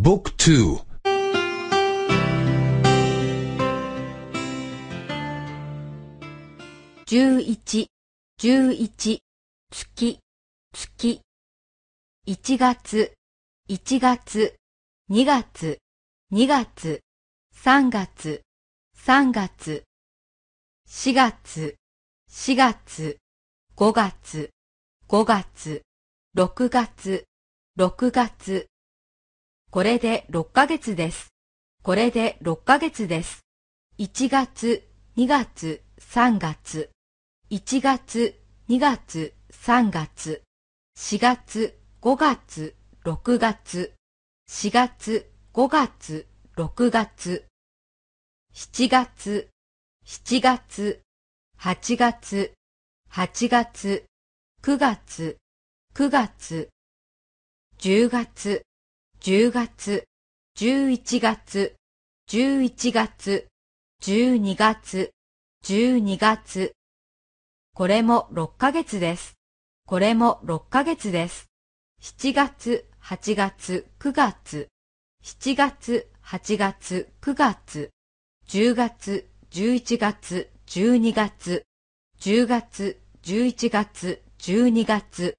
บุ๊กท1十一、十一、月、月。一月、一月、二月、二月、三月、三月。四月、四月、五月、五月、六月、六月。これで6ヶ月です。これで6ヶ月です。1月、2月、3月。1月、2月、3月。4月、5月、6月。4月、5月、6月。7月、7月、8月、8月、9月、9月、10月、10月、11月、11月、12月、12月。これも6ヶ月です。これも6ヶ月です。7月、8月、9月。7月、8月、9月。10月、11月、12月。10月、11月、12月。